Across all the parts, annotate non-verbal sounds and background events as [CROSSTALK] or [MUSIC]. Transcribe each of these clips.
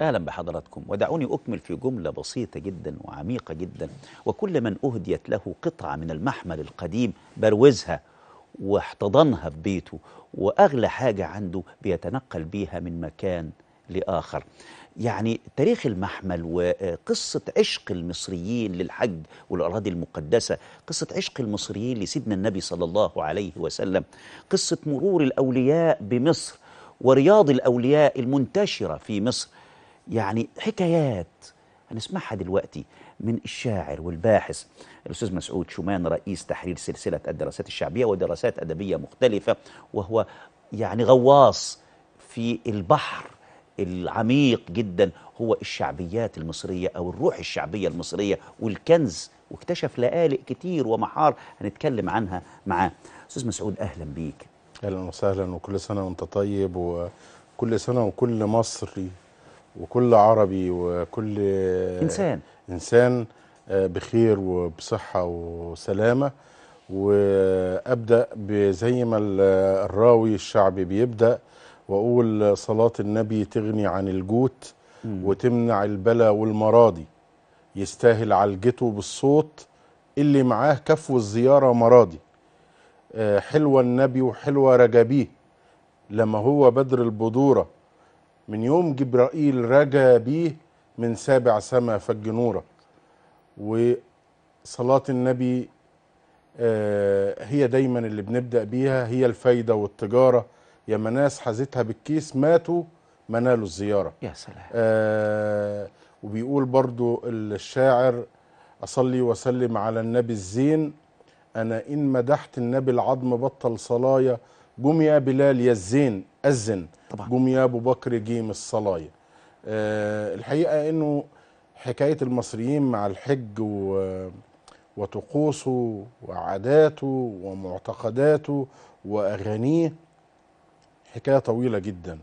أهلا بحضراتكم ودعوني أكمل في جملة بسيطة جدا وعميقة جدا وكل من أهديت له قطعة من المحمل القديم بروزها واحتضنها في بيته وأغلى حاجة عنده بيتنقل بيها من مكان لآخر يعني تاريخ المحمل وقصة عشق المصريين للحج والأراضي المقدسة قصة عشق المصريين لسيدنا النبي صلى الله عليه وسلم قصة مرور الأولياء بمصر ورياض الأولياء المنتشرة في مصر يعني حكايات هنسمعها دلوقتي من الشاعر والباحث الأستاذ مسعود شومان رئيس تحرير سلسلة الدراسات الشعبية ودراسات أدبية مختلفة وهو يعني غواص في البحر العميق جدا هو الشعبيات المصرية أو الروح الشعبية المصرية والكنز واكتشف لآلئ كتير ومحار هنتكلم عنها معاه أستاذ مسعود أهلا بيك أهلا وسهلا وكل سنة وأنت طيب وكل سنة وكل مصري وكل عربي وكل إنسان إنسان آه، بخير وبصحة وسلامة وأبدأ زي ما الراوي الشعبي بيبدأ وأقول صلاة النبي تغني عن الجوت وتمنع البلا والمراضي يستاهل عالجته بالصوت اللي معاه كفو الزيارة مراضي آه، حلوة النبي وحلوة رجبيه لما هو بدر البدورة من يوم جبرائيل رجا بيه من سابع سماء فج نورك وصلاة النبي آه، هي دايما اللي بنبدأ بيها هي الفايدة والتجارة يا مناس حزتها بالكيس ماتوا منالوا الزيارة يا سلام آه وبيقول برضو الشاعر أصلي وسلم على النبي الزين أنا إن مدحت النبي العظم بطل صلايا يا بلال يا الزين أذن قوم يا أبو بكر جيم الصلاية أه الحقيقة أنه حكاية المصريين مع الحج و وطقوسه وعاداته ومعتقداته وأغانيه حكاية طويلة جدا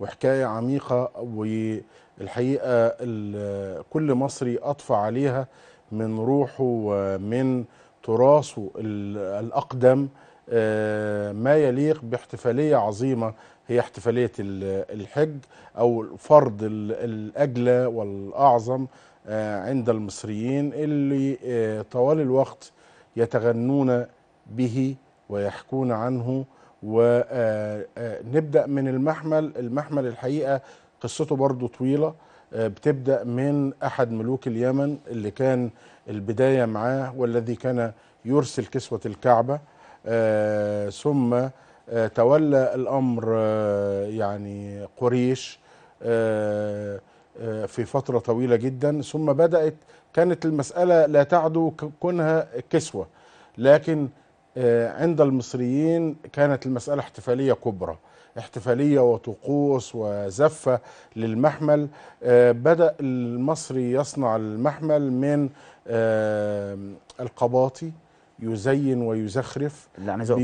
وحكاية عميقة والحقيقة كل مصري أطفى عليها من روحه ومن تراثه الأقدم آه، ما يليق باحتفالية عظيمة هي احتفالية الحج أو فرض الأجلى والأعظم آه، عند المصريين اللي آه، طوال الوقت يتغنون به ويحكون عنه ونبدأ آه، من المحمل المحمل الحقيقة قصته برضو طويلة بتبدأ من أحد ملوك اليمن اللي كان البداية معاه والذي كان يرسل كسوة الكعبة ثم آه، تولى الأمر آه، يعني قريش آه، في فترة طويلة جدا ثم بدأت كانت المسألة لا تعدو كونها كسوة لكن عند المصريين كانت المسألة احتفالية كبرى احتفالية وطقوس وزفة للمحمل بدأ المصري يصنع المحمل من القباطي يزين ويزخرف لا انا عايز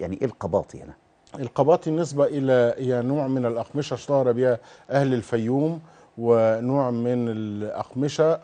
يعني ايه القباطي هنا القباطي نسبة إلى هي نوع من الأقمشة اشتهر بها أهل الفيوم ونوع من الأقمشة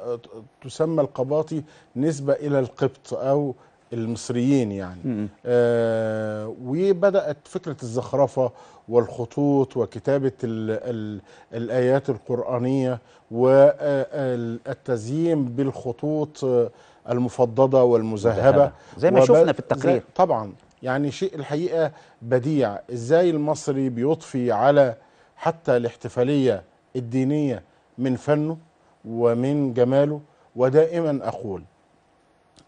تسمى القباطي نسبة إلى القبط أو المصريين يعني آه وبدأت فكرة الزخرفة والخطوط وكتابة الـ الـ الآيات القرآنية والتزيين بالخطوط آه المفضده والمذهبه زي ما شفنا في التقرير طبعا يعني شيء الحقيقه بديع ازاي المصري بيضفي على حتى الاحتفاليه الدينيه من فنه ومن جماله ودائما اقول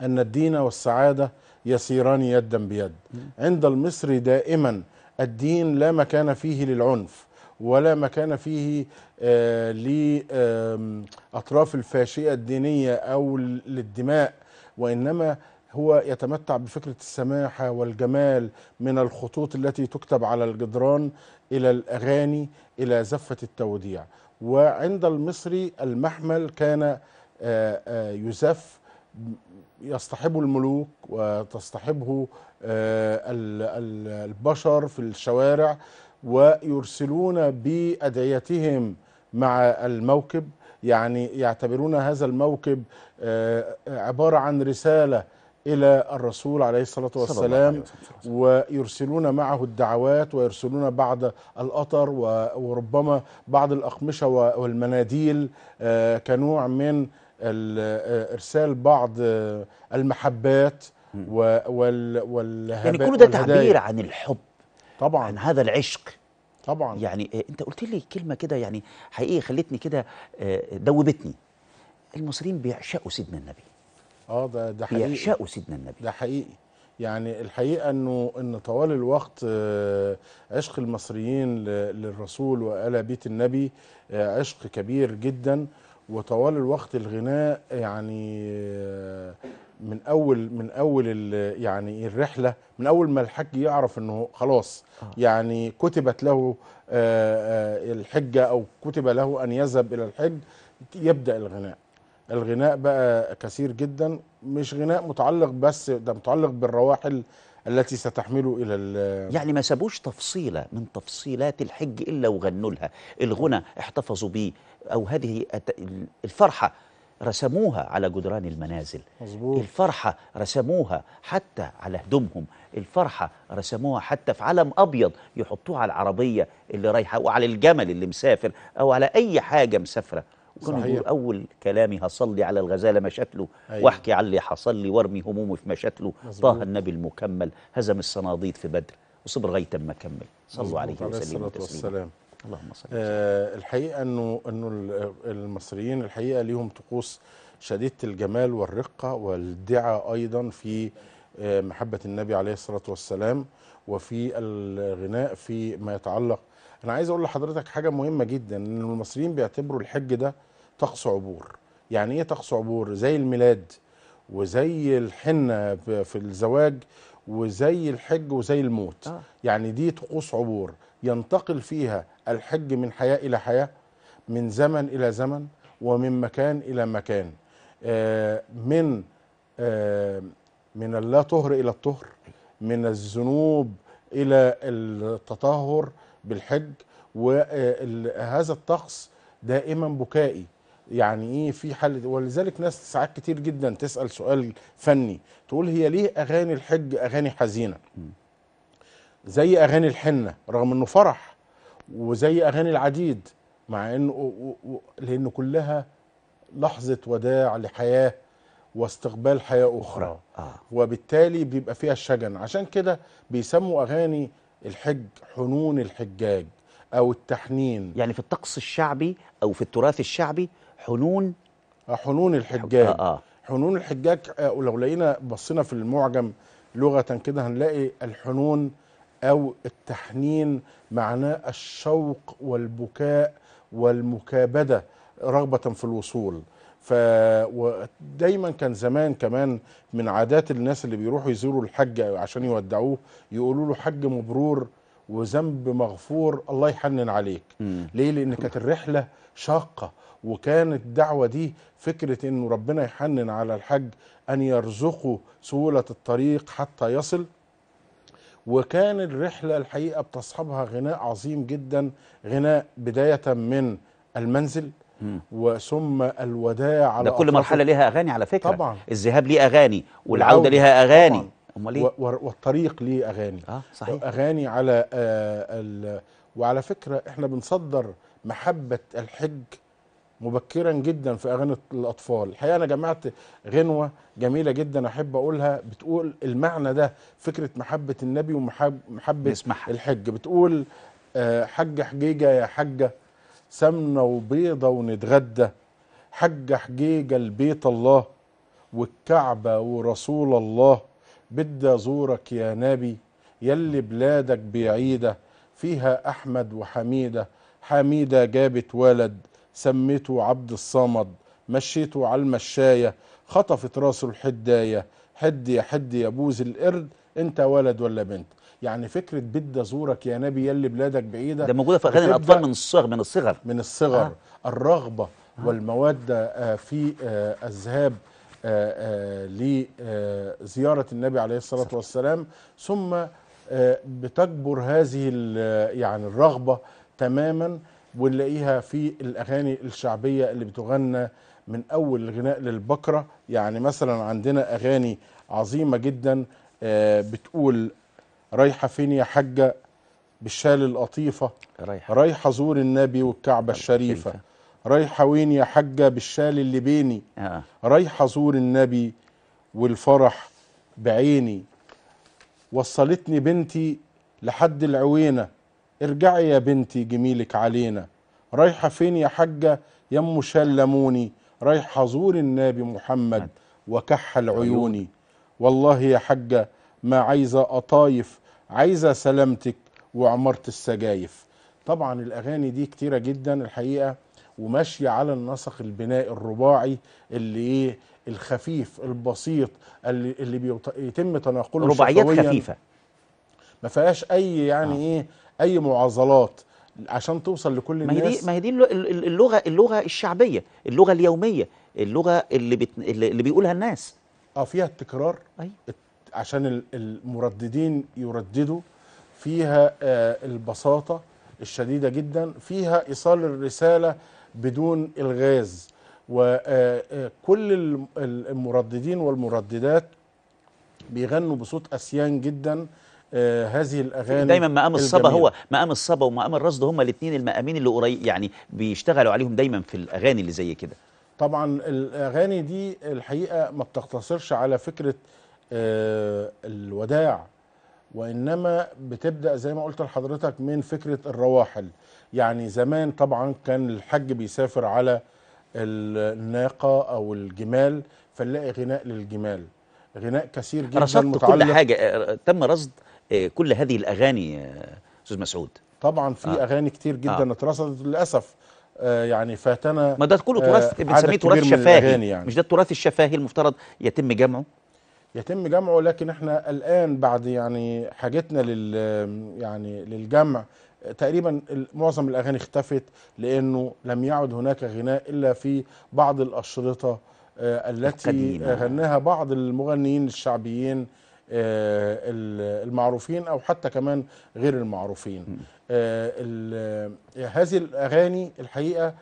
ان الدين والسعاده يسيران يدا بيد عند المصري دائما الدين لا مكان فيه للعنف ولا مكان فيه آه، لأطراف الفاشية الدينية أو للدماء وإنما هو يتمتع بفكرة السماحة والجمال من الخطوط التي تكتب على الجدران إلى الأغاني إلى زفة التوديع وعند المصري المحمل كان آه، آه، يزف يصطحبه الملوك وتصطحبه البشر في الشوارع ويرسلون بأدعيتهم مع الموكب يعني يعتبرون هذا الموكب آه، عبارة عن رسالة إلى الرسول عليه الصلاة والسلام ويرسلون معه الدعوات ويرسلون بعض الأطر وربما بعض الأقمشة والمناديل آه، كنوع من آه، إرسال بعض المحبات والهدايا يعني كل ده تعبير عن الحب طبعا عن هذا العشق طبعا يعني إيه، انت قلت لي كلمه كده يعني حقيقي خلتني كده آه، دوبتني المصريين بيعشقوا سيدنا النبي اه ده ده حقيقي بيعشقوا سيدنا النبي ده حقيقي يعني الحقيقه انه ان طوال الوقت آه، عشق المصريين للرسول وال بيت النبي آه، عشق كبير جدا وطوال الوقت الغناء يعني من اول من اول يعني الرحله من اول ما الحج يعرف انه خلاص آه. يعني كتبت له آه، آه، الحجه او كتب له ان يذهب الى الحج يبدا الغناء الغناء بقى كثير جدا مش غناء متعلق بس ده متعلق بالرواحل التي ستحمله الى يعني ما سابوش تفصيله من تفصيلات الحج الا وغنوا لها الغنى احتفظوا بيه او هذه الفرحه رسموها على جدران المنازل مزبوط. الفرحة رسموها حتى على هدومهم الفرحة رسموها حتى في علم أبيض يحطوه على العربية اللي رايحة وعلى الجمل اللي مسافر أو على أي حاجة مسافرة وكانوا يقول أول كلامي هصلي على الغزالة مشاتله أيوة. واحكي على اللي حصل لي وارمي همومي في مشاتله طه النبي المكمل هزم الصناديد في بدر وصبر لغايه ما كمل صلوا عليه وسلم تسليما اللهم صل آه الحقيقه انه انه المصريين الحقيقه ليهم طقوس شديده الجمال والرقه والدعاء ايضا في آه محبه النبي عليه الصلاه والسلام وفي الغناء في ما يتعلق انا عايز اقول لحضرتك حاجه مهمه جدا ان المصريين بيعتبروا الحج ده طقس عبور يعني ايه طقس عبور زي الميلاد وزي الحنه في الزواج وزي الحج وزي الموت آه. يعني دي طقوس عبور ينتقل فيها الحج من حياه الى حياه من زمن الى زمن ومن مكان الى مكان آه، من آه، من اللا طهر الى الطهر من الذنوب الى التطهر بالحج وهذا الطقس دائما بكائي يعني ايه في حل ولذلك ناس ساعات كتير جدا تسال سؤال فني تقول هي ليه اغاني الحج اغاني حزينه زي اغاني الحنه رغم انه فرح وزي اغاني العديد مع انه و... و... لان كلها لحظه وداع لحياه واستقبال حياه اخرى آه،, آه. وبالتالي بيبقى فيها الشجن عشان كده بيسموا اغاني الحج حنون الحجاج او التحنين يعني في الطقس الشعبي او في التراث الشعبي حنون آه، حنون الحجاج آه آه. حنون الحجاج آه، لو لقينا بصينا في المعجم لغه كده هنلاقي الحنون او التحنين معناه الشوق والبكاء والمكابده رغبه في الوصول فدايما كان زمان كمان من عادات الناس اللي بيروحوا يزوروا الحج عشان يودعوه يقولوا له حج مبرور وذنب مغفور الله يحنن عليك مم. ليه لان كانت الرحله شاقه وكانت الدعوه دي فكره انه ربنا يحنن على الحج ان يرزقه سهوله الطريق حتى يصل وكان الرحلة الحقيقة بتصحبها غناء عظيم جدا غناء بداية من المنزل وثم الوداع على ده كل مرحلة لها أغاني على فكرة طبعا الذهاب ليه أغاني والعودة ليها أغاني أمال إيه؟ والطريق ليه أغاني آه صحيح أغاني على آه وعلى فكرة إحنا بنصدر محبة الحج مبكرا جدا في اغاني الاطفال الحقيقه انا جمعت غنوه جميله جدا احب اقولها بتقول المعنى ده فكره محبه النبي ومحبه الحج بتقول آه، حجه حجيجه يا حجه سمنه وبيضه ونتغدى حجه حجيجه لبيت الله والكعبه ورسول الله بدي ازورك يا نبي يلي بلادك بعيده فيها احمد وحميده حميده جابت ولد سميته عبد الصمد مشيته على المشاية خطفت راسه الحداية حد يا حد يا بوز القرد انت ولد ولا بنت يعني فكرة بدي أزورك يا نبي يلي بلادك بعيدة ده موجودة في أغاني الأطفال من الصغر من الصغر من الصغر آه. الرغبة آه. والمودة آه، في آه، الذهاب آه، لزيارة النبي عليه الصلاة والسلام ثم بتكبر هذه يعني الرغبة تماما ونلاقيها في الاغاني الشعبيه اللي بتغنى من اول الغناء للبكره يعني مثلا عندنا اغاني عظيمه جدا آه، بتقول رايحه فين يا حجه بالشال القطيفه رايحه رايحه زور النبي والكعبه الشريفه رايحه وين يا حجه بالشال اللي بيني آه. رايحه زور النبي والفرح بعيني وصلتني بنتي لحد العوينه ارجعي يا بنتي جميلك علينا رايحة فين يا حجة أم شلموني رايحة زور النبي محمد وكحل عيوني والله يا حجة ما عايزة أطايف عايزة سلامتك وعمارة السجايف طبعا الأغاني دي كتيرة جدا الحقيقة وماشية على النسق البنائي الرباعي اللي ايه الخفيف البسيط اللي, اللي بيتم تناقله رباعيات خفيفة ما فيهاش اي يعني آه. ايه اي معضلات عشان توصل لكل الناس ما هي دي ما هي دي اللغه اللغه الشعبيه اللغه اليوميه اللغه اللي بت... اللي بيقولها الناس اه فيها التكرار أي. عشان المرددين يرددوا فيها آه البساطه الشديده جدا فيها ايصال الرساله بدون الغاز وكل آه، آه، المرددين والمرددات بيغنوا بصوت اسيان جدا آه، هذه الاغاني دايما مقام الصبا هو مقام الصبا ومقام الرصد هما الاثنين المقامين اللي قريب يعني بيشتغلوا عليهم دايما في الاغاني اللي زي كده طبعا الاغاني دي الحقيقه ما بتقتصرش على فكره آه، الوداع وانما بتبدا زي ما قلت لحضرتك من فكره الرواحل يعني زمان طبعا كان الحج بيسافر على الناقه او الجمال فنلاقي غناء للجمال غناء كثير جدا رصدت متعلق كل حاجه آه، تم رصد آه، كل هذه الاغاني آه، استاذ مسعود طبعا في آه. اغاني كتير جدا آه. اترصدت للاسف آه يعني فاتنا ما ده كله تراث آه بنسميه تراث شفاهي يعني. مش ده التراث الشفاهي المفترض يتم جمعه يتم جمعه لكن احنا الان بعد يعني حاجتنا لل يعني للجمع تقريبا معظم الاغاني اختفت لانه لم يعد هناك غناء الا في بعض الاشرطه آه، التي غناها بعض المغنيين الشعبيين آه، المعروفين او حتى كمان غير المعروفين آه، هذه الاغاني الحقيقه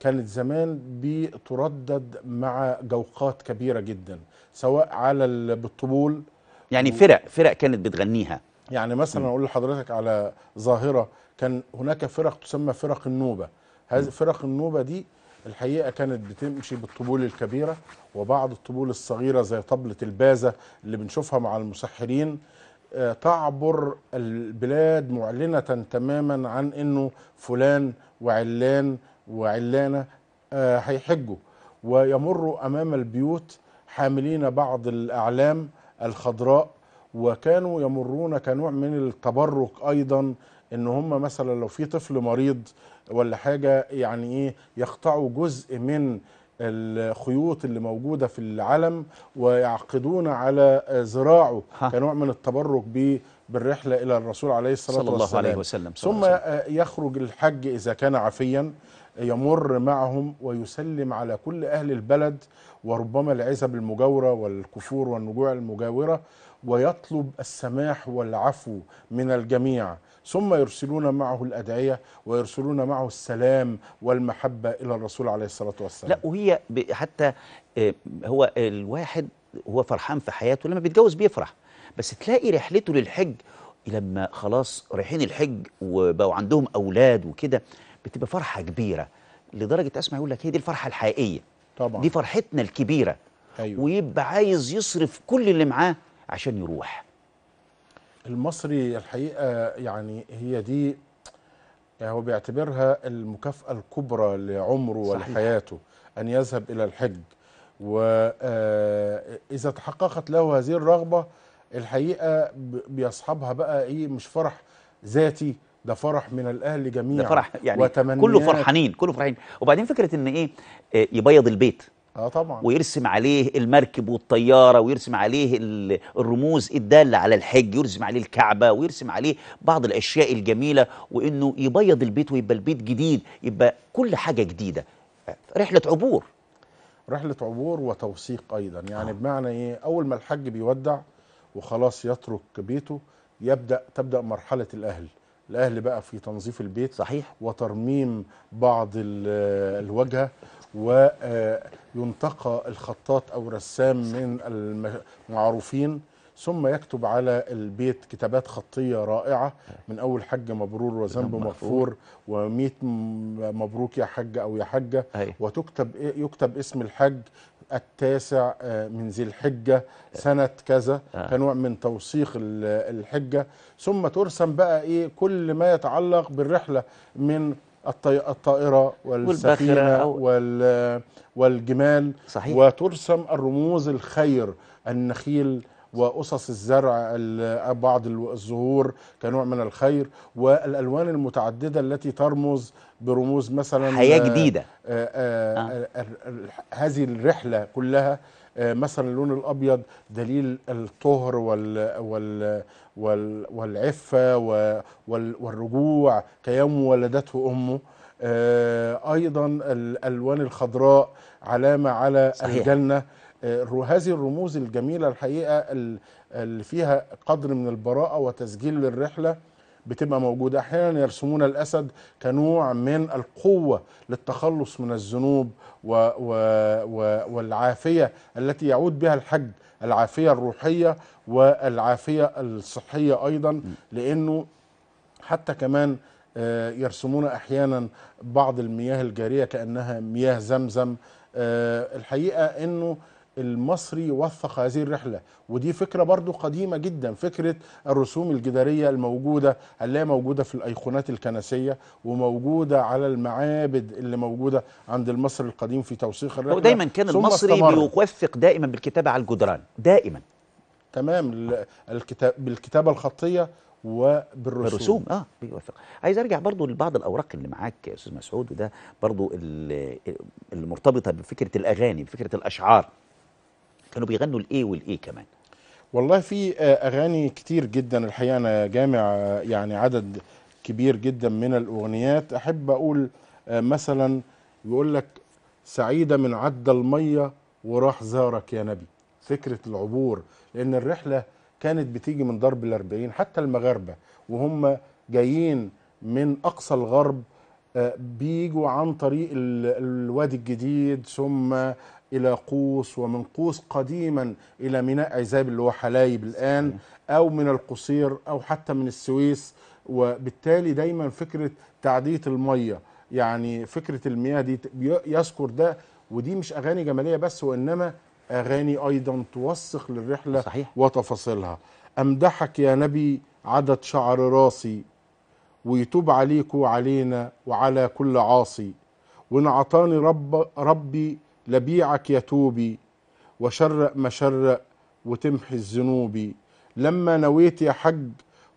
كانت زمان بتردد مع جوقات كبيره جدا سواء على بالطبول يعني فرق فرق كانت بتغنيها يعني مثلا اقول لحضرتك على ظاهره كان هناك فرق تسمى فرق النوبه هذه فرق النوبه دي الحقيقه كانت بتمشي بالطبول الكبيره وبعض الطبول الصغيره زي طبله البازه اللي بنشوفها مع المسحرين آه، تعبر البلاد معلنه تماما عن انه فلان وعلان وعلانه آه، هيحجوا ويمروا امام البيوت حاملين بعض الاعلام الخضراء وكانوا يمرون كنوع من التبرك ايضا ان هم مثلا لو في طفل مريض ولا حاجه يعني ايه يقطعوا جزء من الخيوط اللي موجوده في العلم ويعقدون على ذراعه كنوع من التبرك به بالرحله الى الرسول عليه الصلاه صلى والسلام. الله عليه وسلم ثم آه، يخرج الحج اذا كان عفيا يمر معهم ويسلم على كل اهل البلد وربما العزب المجاوره والكفور والنجوع المجاوره ويطلب السماح والعفو من الجميع ثم يرسلون معه الأدعية ويرسلون معه السلام والمحبة إلى الرسول عليه الصلاة والسلام لا وهي حتى آه، هو الواحد هو فرحان في حياته لما بيتجوز بيفرح بس تلاقي رحلته للحج لما خلاص رايحين الحج وبقوا عندهم أولاد وكده بتبقى فرحة كبيرة لدرجة أسمع يقول لك هي دي الفرحة الحقيقية طبعا دي فرحتنا الكبيرة أيوة. ويبقى عايز يصرف كل اللي معاه عشان يروح المصري الحقيقه يعني هي دي يعني هو بيعتبرها المكافاه الكبرى لعمره ولحياته ان يذهب الى الحج واذا آه، تحققت له هذه الرغبه الحقيقه بيصحبها بقى ايه مش فرح ذاتي ده فرح من الاهل جميعا ده فرح يعني كله فرحانين كله فرحانين وبعدين فكره ان ايه آه، يبيض البيت اه طبعا ويرسم عليه المركب والطياره ويرسم عليه الرموز الداله على الحج يرسم عليه الكعبه ويرسم عليه بعض الاشياء الجميله وانه يبيض البيت ويبقى البيت جديد يبقى كل حاجه جديده رحله عبور رحله عبور وتوثيق ايضا يعني آه. بمعنى ايه اول ما الحج بيودع وخلاص يترك بيته يبدا تبدا مرحله الاهل الاهل بقى في تنظيف البيت صحيح وترميم بعض الواجهه وينتقى الخطاط أو رسام من المعروفين ثم يكتب على البيت كتابات خطية رائعة من أول حج مبرور وذنب مغفور وميت مبروك يا حج أو يا حجة وتكتب إيه، يكتب اسم الحج التاسع آه، من ذي الحجة سنة كذا آه. كنوع من توثيق الحجة ثم ترسم بقى إيه كل ما يتعلق بالرحلة من الطائرة والسفينة وال والجمال صحيح. وترسم الرموز الخير النخيل وأسس الزرع بعض الزهور كنوع من الخير والألوان المتعددة التي ترمز برموز مثلا حياة جديدة آآ آآ آه. آه،, آه. هذه الرحلة كلها آه، مثلا اللون الابيض دليل الطهر وال وال وال والعفه والرجوع كيوم ولدته امه آه، ايضا الالوان الخضراء علامه على صحيح. الجنه آه، هذه الرموز الجميله الحقيقه اللي فيها قدر من البراءه وتسجيل للرحله بتبقى موجودة أحيانا يرسمون الأسد كنوع من القوة للتخلص من الذنوب و و و والعافية التي يعود بها الحج العافية الروحية والعافية الصحية أيضا لأنه حتى كمان آه، يرسمون أحيانا بعض المياه الجارية كأنها مياه زمزم آه، الحقيقة أنه المصري وثق هذه الرحلة ودي فكرة برضو قديمة جدا فكرة الرسوم الجدارية الموجودة اللي موجودة في الأيقونات الكنسية وموجودة على المعابد اللي موجودة عند المصري القديم في توثيق الرحلة ودايما كان المصري بيوثق دائما بالكتابة على الجدران دائما تمام الكتاب بالكتابة الخطية وبالرسوم بالرسوم اه بيوثق عايز ارجع برضو لبعض الاوراق اللي معاك يا استاذ مسعود وده برضو اللي مرتبطه بفكره الاغاني بفكره الاشعار كانوا بيغنوا الايه والايه كمان والله في آه، اغاني كتير جدا الحقيقه انا جامع آه، يعني عدد كبير جدا من الاغنيات احب اقول آه، مثلا يقول لك سعيده من عدى الميه وراح زارك يا نبي فكره العبور لان الرحله كانت بتيجي من ضرب الأربعين حتى المغاربه وهم جايين من اقصى الغرب بيجوا عن طريق الوادي الجديد ثم إلى قوس ومن قوس قديما إلى ميناء عزاب اللي هو حلايب الآن أو من القصير أو حتى من السويس وبالتالي دايما فكرة تعدية المية يعني فكرة المياه دي يذكر ده ودي مش أغاني جمالية بس وإنما أغاني أيضا توثق للرحلة صحيح. وتفاصيلها أمدحك يا نبي عدد شعر راسي ويتوب عليك وعلينا وعلى كل عاصي وإن عطاني رب ربي لبيعك يا توبي وشرق مشرق وتمحي الذنوبي لما نويت يا حج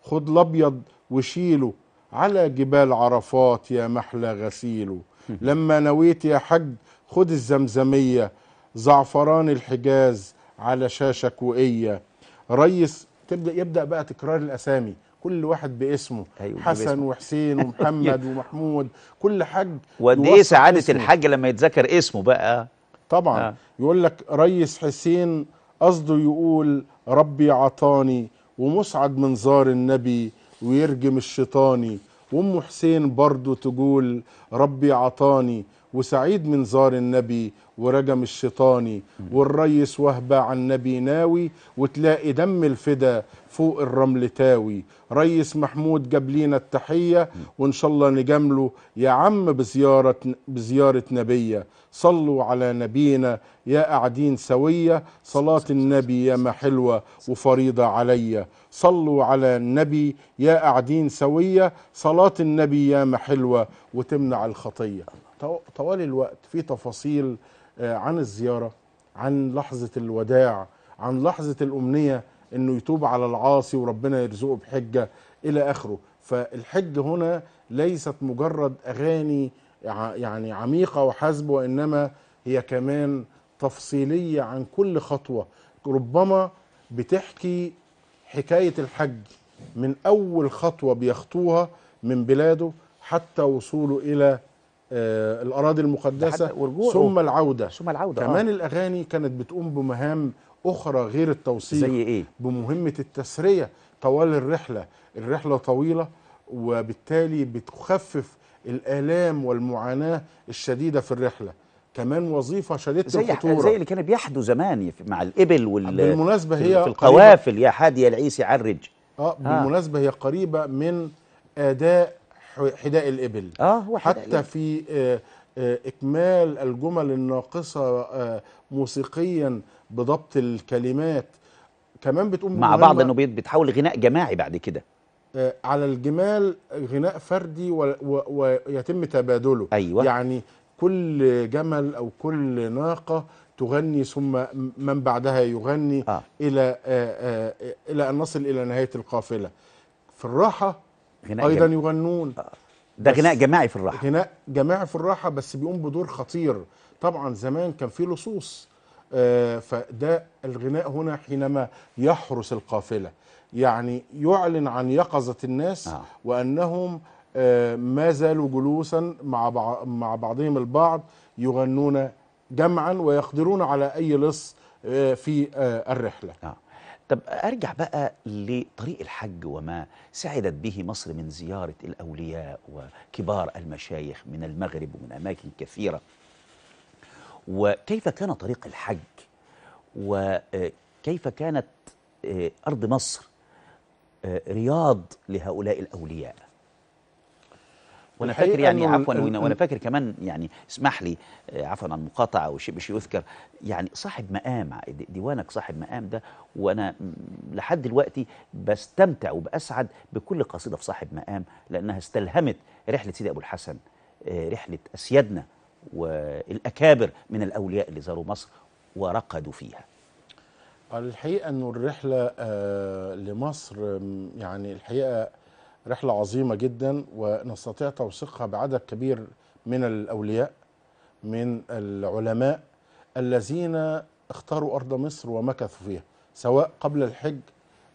خد الابيض وشيله على جبال عرفات يا محلى غسيله لما نويت يا حج خد الزمزميه زعفران الحجاز على شاشه كوئيه ريس تبدا يبدا بقى تكرار الاسامي كل واحد باسمه أيوة حسن باسمه. وحسين ومحمد [LAUGHS] ومحمود كل حج ودي ايه سعاده الحاج لما يتذكر اسمه بقى طبعا آه. يقول لك ريس حسين قصده يقول ربي عطاني ومسعد منظار النبي ويرجم الشيطاني وام حسين برضه تقول ربي عطاني وسعيد منظار النبي ورجم الشيطاني والريس وهبة عن نبي ناوي وتلاقي دم الفدا فوق الرمل تاوي ريس محمود جاب لينا التحية وإن شاء الله نجامله يا عم بزيارة, بزيارة نبية صلوا على نبينا يا قاعدين سوية صلاة النبي يا ما حلوة وفريضة عليا صلوا على النبي يا قاعدين سوية صلاة النبي يا ما حلوة وتمنع الخطية طوال الوقت في تفاصيل آه، عن الزياره عن لحظه الوداع عن لحظه الامنيه انه يتوب على العاصي وربنا يرزقه بحجه الى اخره فالحج هنا ليست مجرد اغاني يعني عميقه وحسب وانما هي كمان تفصيليه عن كل خطوه ربما بتحكي حكايه الحج من اول خطوه بيخطوها من بلاده حتى وصوله الى آه، الاراضي المقدسه ثم العوده ثم العوده كمان آه. الاغاني كانت بتقوم بمهام اخرى غير التوصيل زي ايه بمهمه التسريه طوال الرحله الرحله طويله وبالتالي بتخفف الالام والمعاناه الشديده في الرحله كمان وظيفه شديده زي الخطوره زي اللي كان بيحدث زمان مع الابل وال بالمناسبه هي في القوافل يا حادي يا العيسي عرج آه،, اه بالمناسبه هي قريبه من اداء حداء الإبل آه هو حتى الإبل. في آه، آه، إكمال الجمل الناقصة آه، موسيقيا بضبط الكلمات كمان بتقوم مع بعض انه بتحول غناء جماعي بعد كده على الجمال غناء فردي ويتم تبادله أيوة. يعني كل جمل او كل ناقه تغني ثم من بعدها يغني آه. الى آآ آآ الى ان نصل الى نهايه القافله في الراحه غناء ايضا جماعي. يغنون آه. ده غناء جماعي في الراحه غناء جماعي في الراحه بس بيقوم بدور خطير طبعا زمان كان في لصوص آه فده الغناء هنا حينما يحرس القافله يعني يعلن عن يقظه الناس آه. وانهم آه ما زالوا جلوسا مع بعض مع بعضهم البعض يغنون جمعا ويقدرون على اي لص آه، في آه، الرحله آه. طب أرجع بقى لطريق الحج وما سعدت به مصر من زيارة الأولياء وكبار المشايخ من المغرب ومن أماكن كثيرة وكيف كان طريق الحج وكيف كانت آه، أرض مصر آه، رياض لهؤلاء الأولياء وانا فاكر يعني عفوا وانا فاكر كمان يعني اسمح لي آه، عفوا عن المقاطعه وشيء مش يذكر يعني صاحب مقام ديوانك صاحب مقام ده وانا لحد دلوقتي بستمتع وباسعد بكل قصيده في صاحب مقام لانها استلهمت رحله سيدي ابو الحسن آه، رحله اسيادنا والاكابر من الاولياء اللي زاروا مصر ورقدوا فيها الحقيقه انه الرحله آه، لمصر يعني الحقيقه رحلة عظيمة جدا ونستطيع توثيقها بعدد كبير من الأولياء من العلماء الذين اختاروا أرض مصر ومكثوا فيها سواء قبل الحج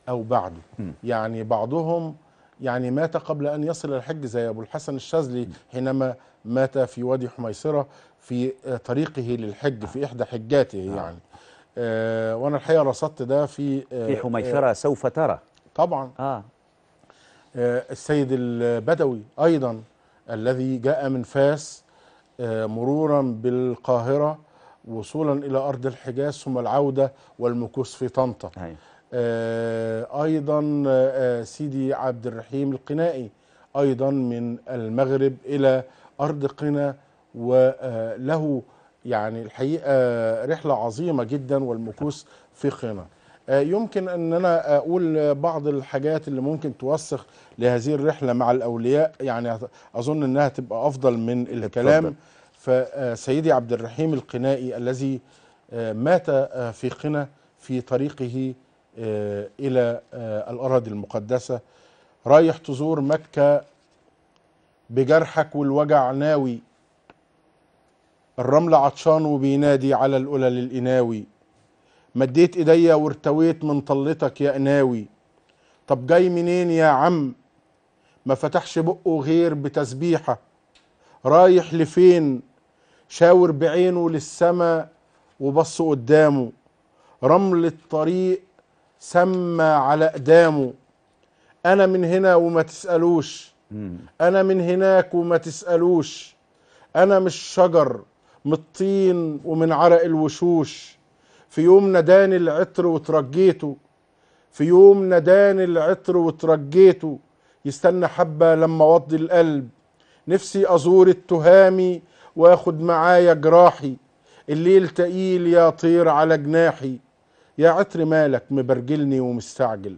أو بعده يعني بعضهم يعني مات قبل أن يصل الحج زي أبو الحسن الشاذلي حينما مات في وادي حميصرة في طريقه للحج في إحدى حجاته نعم. يعني آه وأنا الحقيقة رصدت ده في آه في حميصرة آه سوف ترى طبعا آه آه، السيد البدوي أيضا الذي جاء من فاس آه، مرورا بالقاهرة وصولا إلى أرض الحجاز ثم العودة والمكوث في طنطا آه، أيضا سيدي عبد الرحيم القنائي أيضا من المغرب إلى أرض قنا وله يعني الحقيقة رحلة عظيمة جدا والمكوث في قنا آه، يمكن ان انا اقول بعض الحاجات اللي ممكن توثق لهذه الرحله مع الاولياء يعني اظن انها تبقى افضل من الكلام فسيدي آه، عبد الرحيم القنائي الذي آه، مات في قنا في طريقه الى الاراضي المقدسه رايح تزور مكه بجرحك والوجع ناوي الرمل عطشان وبينادي على الأولى للإناوي مديت ايديا وارتويت من طلتك يا قناوي طب جاي منين يا عم ما فتحش بقه غير بتسبيحة رايح لفين شاور بعينه للسما وبص قدامه رمل الطريق سمى على قدامه انا من هنا وما تسألوش انا من هناك وما تسألوش انا مش شجر من الطين ومن عرق الوشوش في يوم نداني العطر وترجيته في يوم نداني العطر وترجيته يستنى حبة لما وضي القلب نفسي أزور التهامي واخد معايا جراحي الليل تقيل يا طير على جناحي يا عطر مالك مبرجلني ومستعجل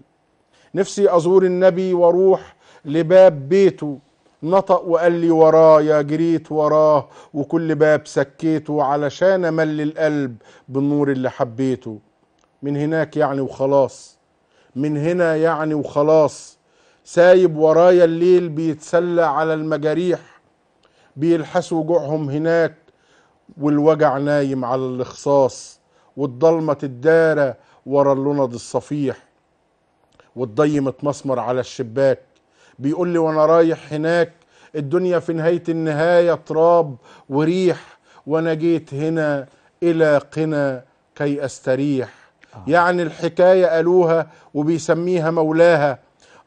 نفسي أزور النبي واروح لباب بيته نطق وقال لي ورايا جريت وراه وكل باب سكيته علشان امل القلب بالنور اللي حبيته من هناك يعني وخلاص من هنا يعني وخلاص سايب ورايا الليل بيتسلى على المجاريح بيلحسوا وجوعهم هناك والوجع نايم على الاخصاص والضلمة الدارة ورا اللند الصفيح والضي متمسمر على الشباك بيقول لي وانا رايح هناك الدنيا في نهايه النهايه تراب وريح وانا جيت هنا الى قنا كي استريح آه. يعني الحكايه قالوها وبيسميها مولاها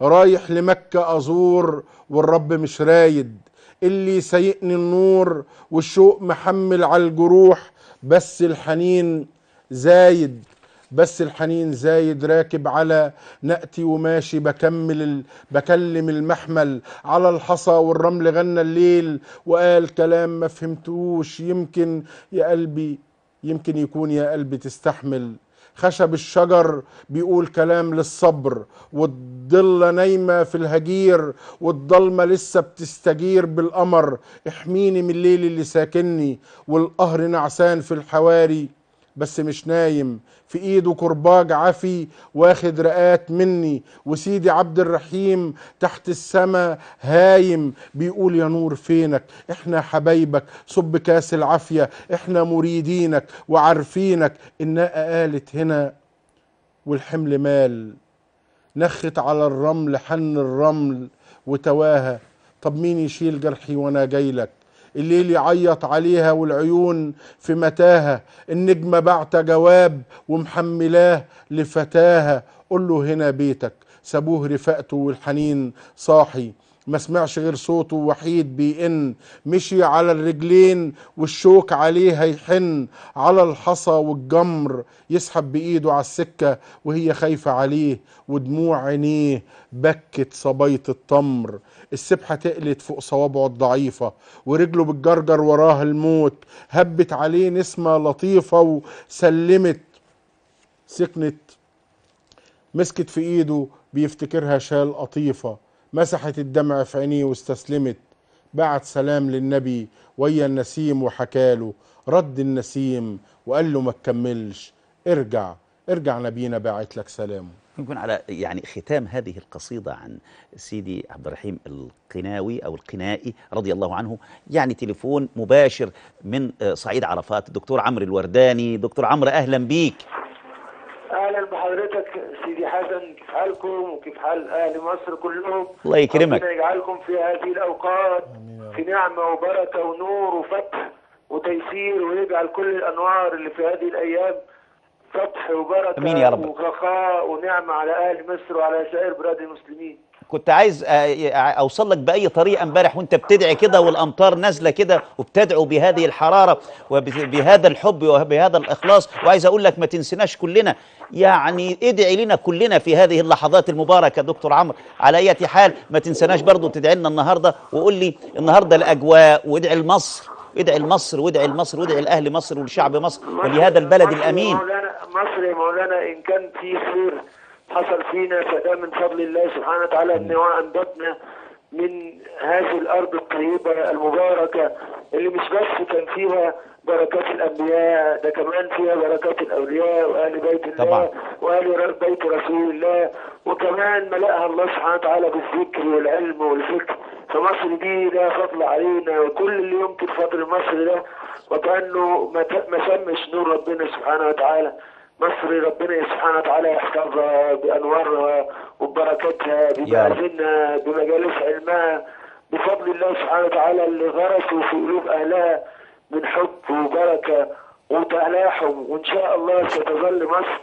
رايح لمكه ازور والرب مش رايد اللي سيقني النور والشوق محمل على الجروح بس الحنين زايد بس الحنين زايد راكب على نأتي وماشي بكمل بكلم المحمل على الحصى والرمل غنى الليل وقال كلام ما فهمتوش يمكن يا قلبي يمكن يكون يا قلبي تستحمل خشب الشجر بيقول كلام للصبر والضلة نايمة في الهجير والضلمة لسه بتستجير بالقمر احميني من الليل اللي ساكني والقهر نعسان في الحواري بس مش نايم في ايده كرباج عفي واخد رقات مني وسيدي عبد الرحيم تحت السما هايم بيقول يا نور فينك احنا حبايبك صب كاس العافيه احنا مريدينك وعارفينك الناقه قالت هنا والحمل مال نخت على الرمل حن الرمل وتواها طب مين يشيل جرحي وانا جايلك الليل يعيط عليها والعيون في متاهة النجمة بعت جواب ومحملاه لفتاها قل له هنا بيتك سابوه رفقته والحنين صاحي ما سمعش غير صوته وحيد بيئن مشي على الرجلين والشوك عليه هيحن على الحصى والجمر يسحب بإيده على السكة وهي خايفة عليه ودموع عينيه بكت صبيت التمر السبحة تقلت فوق صوابعه الضعيفة ورجله بتجرجر وراه الموت هبت عليه نسمة لطيفة وسلمت سكنت مسكت في ايده بيفتكرها شال قطيفه مسحت الدمع في عينيه واستسلمت بعت سلام للنبي ويا النسيم وحكاله رد النسيم وقال له ما تكملش ارجع ارجع نبينا باعت لك سلامه نكون على يعني ختام هذه القصيدة عن سيدي عبد الرحيم القناوي أو القنائي رضي الله عنه يعني تليفون مباشر من آه، صعيد عرفات الدكتور عمرو الورداني دكتور عمرو أهلا بيك اهلا بحضرتك سيدي حسن كيف حالكم وكيف حال اهل مصر كلهم الله يكرمك ربنا يجعلكم في هذه الاوقات في نعمه وبركه ونور وفتح وتيسير ويجعل كل الانوار اللي في هذه الايام فتح وبركه امين يا رب ورخاء ونعمه على اهل مصر وعلى سائر بلاد المسلمين كنت عايز اوصل لك باي طريقه امبارح وانت بتدعي كده والامطار نازله كده وبتدعو بهذه الحراره وبهذا الحب وبهذا الاخلاص وعايز اقول لك ما تنسناش كلنا يعني ادعي لنا كلنا في هذه اللحظات المباركه دكتور عمرو على اي حال ما تنسناش برضو تدعي لنا النهارده وقول لي النهارده الاجواء وادعي لمصر ادعي لمصر وادعي لمصر وادعي لاهل مصر ولشعب مصر ولهذا البلد الامين مصر يا مولانا ان كان في خير حصل فينا فده من فضل الله سبحانه وتعالى ان هو انبتنا من هذه الارض الطيبه المباركه اللي مش بس كان فيها بركات الانبياء ده كمان فيها بركات الاولياء واهل بيت الله طبعا. واهل بيت رسول الله وكمان ملأها الله سبحانه وتعالى بالذكر والعلم والفكر فمصر دي ده فضل علينا وكل اللي يمكن فضل مصر ده وكانه ما شمش نور ربنا سبحانه وتعالى مصر ربنا سبحانه وتعالى يحفظها بانوارها وببركاتها بمعازنا بمجالس علمها بفضل الله سبحانه وتعالى اللي غرسه في قلوب اهلها من حب وبركه وتلاحم وان شاء الله ستظل مصر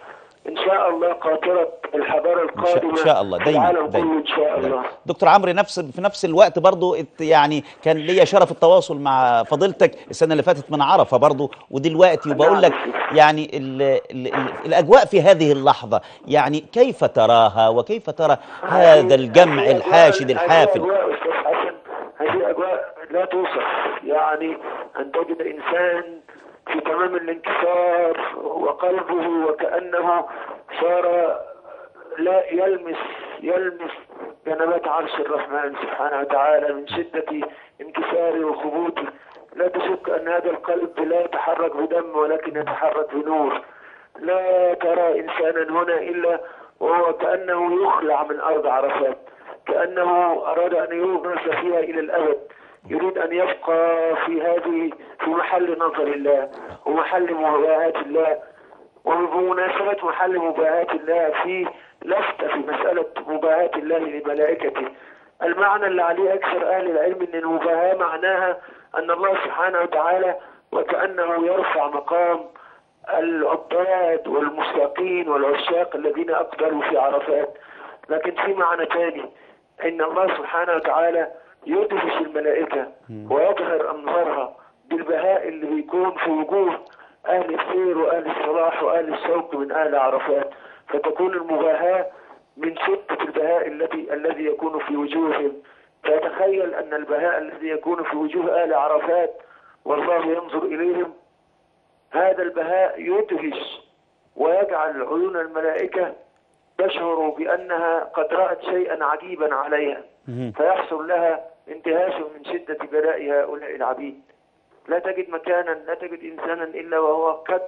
ان شاء الله قاطره الحضاره القادمه ان شاء الله دايما العالم دايما, ان شاء دايماً. الله دكتور عمرو نفس في نفس الوقت برضو يعني كان ليا شرف التواصل مع فضيلتك السنه اللي فاتت من عرفه برضو ودلوقتي نعم. وبقول لك يعني الـ الـ الـ الاجواء في هذه اللحظه يعني كيف تراها وكيف ترى هذا الجمع الحاشد الحافل هذه اجواء لا توصف يعني ان تجد انسان في تمام الانكسار وقلبه وكأنه صار لا يلمس يلمس جنبات عرش الرحمن سبحانه وتعالى من شدة انكساره وخبوته لا تشك أن هذا القلب لا يتحرك بدم ولكن يتحرك بنور لا ترى إنسانا هنا إلا وهو كأنه يخلع من أرض عرفات كأنه أراد أن يغرس فيها إلى الأبد يريد أن يبقى في هذه في محل نظر الله ومحل مباهات الله وبمناسبة محل مباهات الله في لفتة في مسألة مباهات الله لملائكته المعنى اللي عليه أكثر أهل العلم أن المباهاة معناها أن الله سبحانه وتعالى وكأنه يرفع مقام العباد والمساقين والعشاق الذين أقبلوا في عرفات لكن في معنى ثاني أن الله سبحانه وتعالى يدهش الملائكة ويظهر أنظارها بالبهاء اللي بيكون في وجوه أهل الخير وأهل الصلاح وأهل الشوق من أهل عرفات فتكون المباهاة من شدة البهاء الذي الذي يكون في وجوههم فتخيل أن البهاء الذي يكون في وجوه أهل عرفات والله ينظر إليهم هذا البهاء يدهش ويجعل عيون الملائكة تشعر بأنها قد رأت شيئا عجيبا عليها فيحصل لها انتهاشه من شدة بلاء هؤلاء العبيد لا تجد مكانا لا تجد إنسانا إلا وهو قد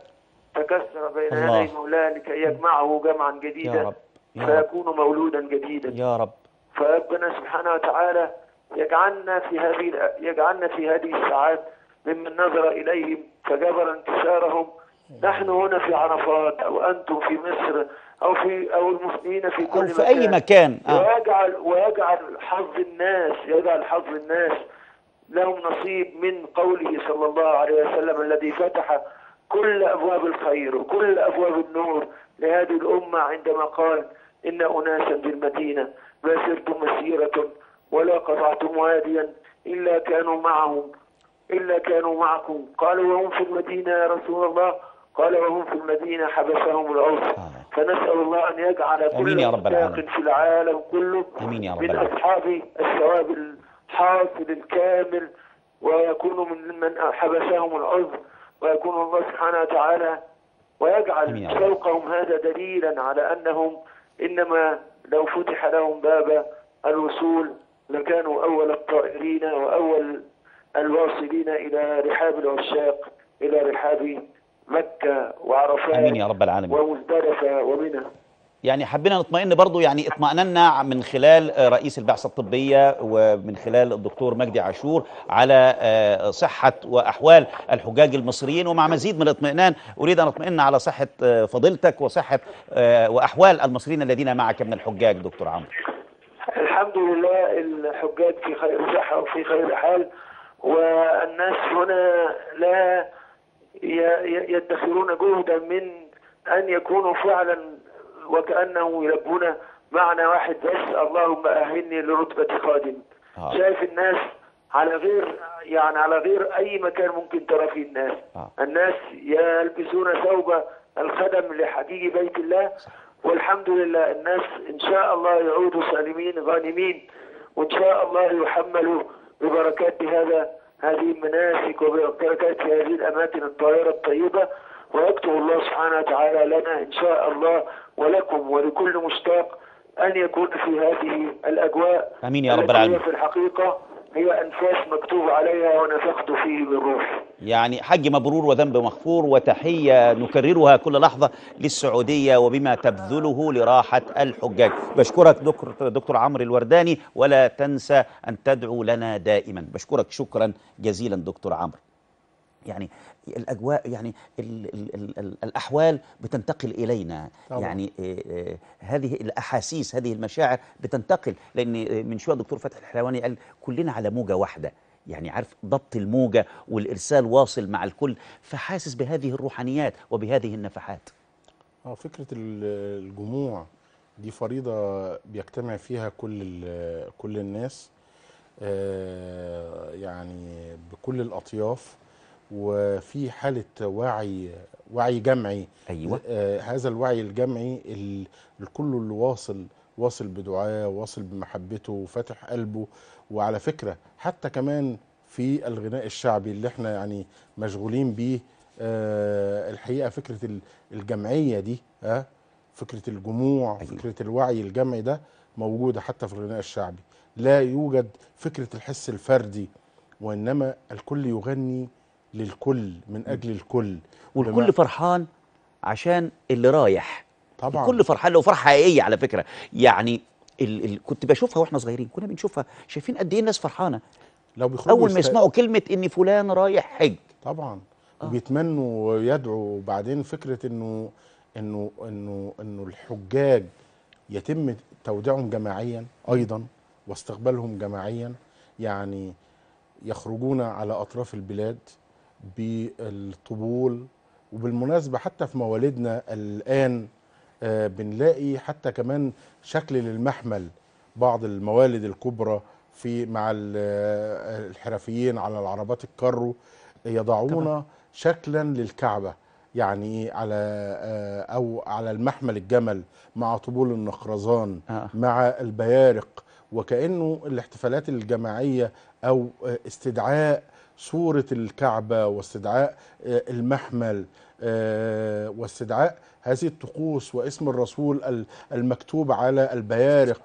تكسر بين يدي مولاه لكي يجمعه جمعا جديدا يا رب. يا فيكون مولودا جديدا يا رب فربنا سبحانه وتعالى يجعلنا في هذه يجعلنا في هذه الساعات ممن نظر إليهم فجبر انتشارهم نحن هنا في عرفات أو أنتم في مصر أو في أو المسلمين في كل أو في مكان. أي مكان آه. ويجعل ويجعل حظ الناس يجعل حظ الناس لهم نصيب من قوله صلى الله عليه وسلم الذي فتح كل أبواب الخير وكل أبواب النور لهذه الأمة عندما قال إن أناسا في المدينة ما سرتم مسيرة ولا قطعتم واديا إلا كانوا معهم إلا كانوا معكم قالوا وهم في المدينة يا رسول الله قال وهم في المدينة حبسهم العرف فنسأل الله أن يجعل كل يا رب العالمين. في العالم كله أمين يا رب من أصحاب الثواب الحاصل الكامل ويكونوا من من حبسهم العذر ويكون الله سبحانه وتعالى ويجعل شوقهم هذا دليلا على أنهم إنما لو فتح لهم باب الوصول لكانوا أول الطائرين وأول الواصلين إلى رحاب العشاق إلى رحاب مكة وعرفات أمين يا رب العالمين ومزدلفة ومنى يعني حبينا نطمئن برضو يعني اطمأننا من خلال آه، رئيس البعثة الطبية ومن خلال الدكتور مجدي عاشور على آه، صحة وأحوال الحجاج المصريين ومع مزيد من الاطمئنان أريد أن أطمئن على صحة آه، فضيلتك وصحة وأحوال المصريين الذين معك من الحجاج دكتور عمرو الحمد لله الحجاج في خير صحة وفي خير حال والناس هنا لا يدخرون جهدا من أن يكونوا فعلا وكأنهم يلبون معنى واحد بس اللهم أهني لرتبة قادم آه. شايف الناس على غير يعني على غير أي مكان ممكن ترى فيه الناس آه. الناس يلبسون ثوب الخدم لحجيج بيت الله والحمد لله الناس إن شاء الله يعودوا سالمين غانمين وإن شاء الله يحملوا ببركات هذا هذه المناسك وببركات هذه الأماكن الطاهرة الطيبة ويكتب الله سبحانه وتعالى لنا إن شاء الله ولكم ولكل مشتاق أن يكون في هذه الأجواء آمين يا رب العالمين في الحقيقة هي أنفاس مكتوب عليها ونفخت فيه من روحي يعني حج مبرور وذنب مغفور وتحية نكررها كل لحظة للسعودية وبما تبذله لراحة الحجاج بشكرك دكتور, دكتور عمرو الورداني ولا تنسى أن تدعو لنا دائما بشكرك شكرا جزيلا دكتور عمرو يعني الاجواء يعني الـ الـ الـ الاحوال بتنتقل الينا طبعا. يعني آه، آه، هذه الاحاسيس هذه المشاعر بتنتقل لان آه، من شويه دكتور فتحي الحلواني قال كلنا على موجه واحده يعني عارف ضبط الموجه والارسال واصل مع الكل فحاسس بهذه الروحانيات وبهذه النفحات اه فكره الجموع دي فريضه بيجتمع فيها كل كل الناس يعني بكل الاطياف وفي حالة وعي وعي جمعي أيوة. آه هذا الوعي الجمعي الكل اللي واصل واصل بدعاه واصل بمحبته وفتح قلبه وعلى فكرة حتى كمان في الغناء الشعبي اللي احنا يعني مشغولين بيه آه الحقيقة فكرة الجمعية دي آه فكرة الجموع أيوة. فكرة الوعي الجمعي ده موجودة حتى في الغناء الشعبي لا يوجد فكرة الحس الفردي وإنما الكل يغني للكل من أجل الكل والكل فرحان عشان اللي رايح طبعا الكل فرحان لو فرحة حقيقية على فكرة يعني ال ال كنت بشوفها واحنا صغيرين كنا بنشوفها شايفين قد ايه الناس فرحانه لو اول ما يسمعوا كلمه ان فلان رايح حج طبعا آه. بيتمنوا ويدعوا وبعدين فكره انه انه انه انه الحجاج يتم توديعهم جماعيا ايضا واستقبالهم جماعيا يعني يخرجون على اطراف البلاد بالطبول وبالمناسبة حتى في موالدنا الآن آه، بنلاقي حتى كمان شكل للمحمل بعض الموالد الكبرى في مع آه، الحرفيين على العربات الكرو يضعون شكلا للكعبة يعني على آه، أو على المحمل الجمل مع طبول النخرزان مع البيارق وكأنه الاحتفالات الجماعية أو استدعاء صورة الكعبة واستدعاء آه، المحمل آه، واستدعاء هذه الطقوس واسم الرسول المكتوب على البيارق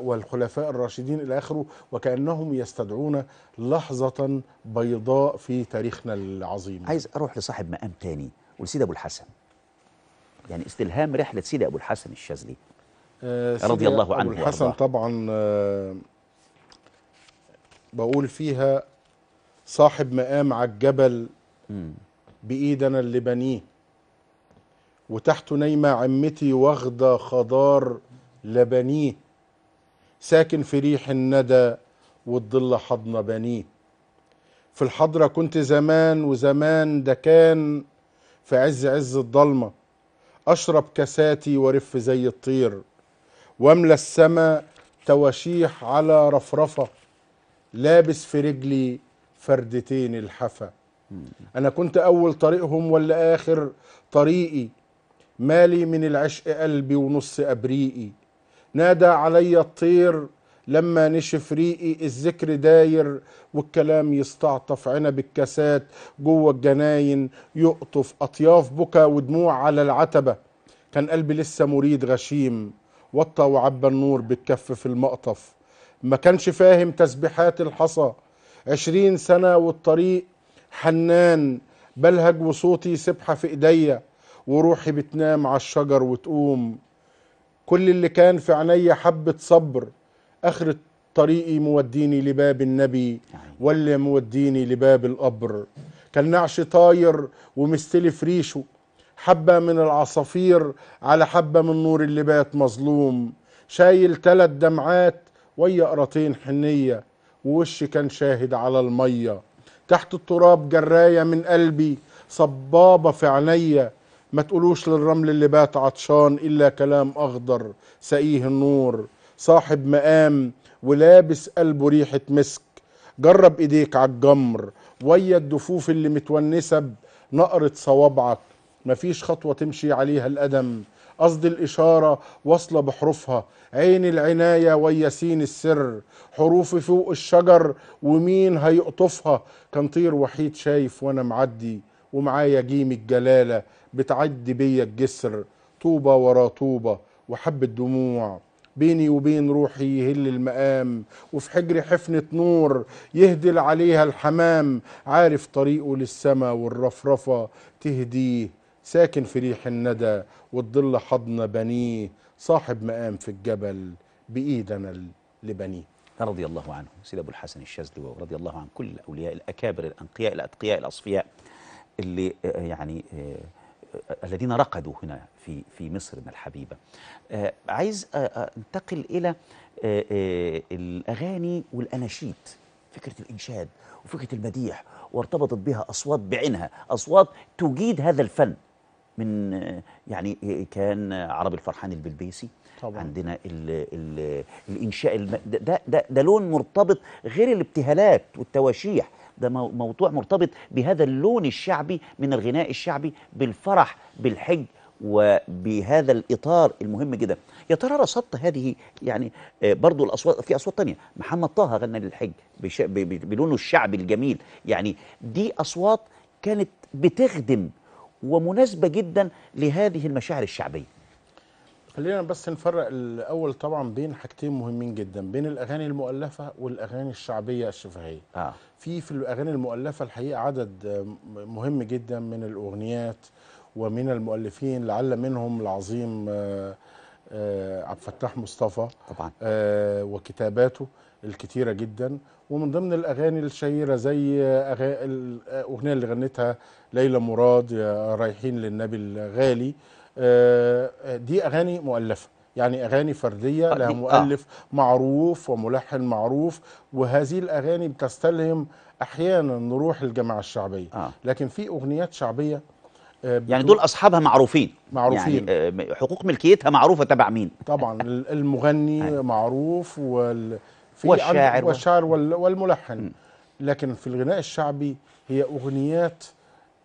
والخلفاء الراشدين إلى آخره وكأنهم يستدعون لحظة بيضاء في تاريخنا العظيم عايز أروح لصاحب مقام تاني والسيد أبو الحسن يعني استلهام رحلة سيد أبو الحسن الشاذلي آه، رضي الله عنه أبو الحسن طبعا بقول فيها صاحب مقام على الجبل بإيد أنا اللي بنيه وتحته نايمة عمتي واخدة خضار لبنيه ساكن في ريح الندى والظل حضن بنيه في الحضرة كنت زمان وزمان ده كان في عز عز الضلمة أشرب كاساتي وأرف زي الطير واملى السما تواشيح على رفرفة لابس في رجلي فردتين الحفا أنا كنت أول طريقهم ولا آخر طريقي مالي من العشق قلبي ونص أبريقي نادى علي الطير لما نشف ريقي الذكر داير والكلام يستعطف عنب الكاسات جوه الجناين يقطف أطياف بكا ودموع على العتبة كان قلبي لسه مريد غشيم وطى وعبى النور بالكف في المقطف ما كانش فاهم تسبيحات الحصى عشرين سنة والطريق حنان بلهج وصوتي سبحة في ايديا وروحي بتنام على الشجر وتقوم كل اللي كان في عيني حبة صبر آخر طريقي موديني لباب النبي يعني. ولا موديني لباب القبر كان نعش طاير ومستلي ريشه حبة من العصافير على حبة من نور اللي بات مظلوم شايل تلات دمعات ويا قرطين حنيه ووشي كان شاهد على المية تحت التراب جراية من قلبي صبابة في عينيا ما تقولوش للرمل اللي بات عطشان إلا كلام أخضر سقيه النور صاحب مقام ولابس قلبه ريحة مسك جرب إيديك على الجمر ويا الدفوف اللي متونسة بنقرة صوابعك مفيش خطوة تمشي عليها القدم قصد الإشارة واصلة بحروفها عين العناية وياسين السر حروف فوق الشجر ومين هيقطفها كان طير وحيد شايف وأنا معدي ومعايا جيم الجلالة بتعدي بيا الجسر طوبة ورا طوبة وحبة دموع بيني وبين روحي يهل المقام وفي حجري حفنة نور يهدل عليها الحمام عارف طريقه للسما والرفرفة تهديه ساكن في ريح الندى والظل حضن بنيه صاحب مقام في الجبل بإيدنا لبنيه رضي الله عنه سيد أبو الحسن الشاذلي ورضي الله عن كل الأولياء الأكابر الأنقياء الأتقياء الأصفياء اللي آه، آه، يعني آه، الذين رقدوا هنا في في مصرنا الحبيبة عايز أنتقل إلى الأغاني والأناشيد فكرة الإنشاد وفكرة المديح وارتبطت بها أصوات بعينها أصوات تجيد هذا الفن من يعني كان عربي الفرحان البلبيسي طبعا. عندنا الـ الـ الانشاء الم... ده, ده ده لون مرتبط غير الابتهالات والتواشيح ده موضوع مرتبط بهذا اللون الشعبي من الغناء الشعبي بالفرح بالحج وبهذا الاطار المهم جدا يا ترى رصدت هذه يعني برضو الاصوات في اصوات تانية محمد طه غنى للحج بلونه الشعبي الجميل يعني دي اصوات كانت بتخدم ومناسبه جدا لهذه المشاعر الشعبيه خلينا بس نفرق الاول طبعا بين حاجتين مهمين جدا بين الاغاني المؤلفه والاغاني الشعبيه الشفهيه آه. في في الاغاني المؤلفه الحقيقه عدد مهم جدا من الاغنيات ومن المؤلفين لعل منهم العظيم آه، آه، عبد الفتاح مصطفى طبعا آه، وكتاباته الكتيرة جدا ومن ضمن الأغاني الشهيرة زي الأغنية اللي غنتها ليلى مراد رايحين للنبي الغالي آه، دي أغاني مؤلفة يعني أغاني فردية لها آه. مؤلف معروف وملحن معروف وهذه الأغاني بتستلهم أحيانا روح الجماعة الشعبية آه. لكن في أغنيات شعبية يعني دول اصحابها معروفين معروفين يعني حقوق ملكيتها معروفه تبع مين طبعا المغني [LAUGHS] أيوة. معروف وال والشاعر والشاعر والملحن لكن في الغناء الشعبي هي أغنيات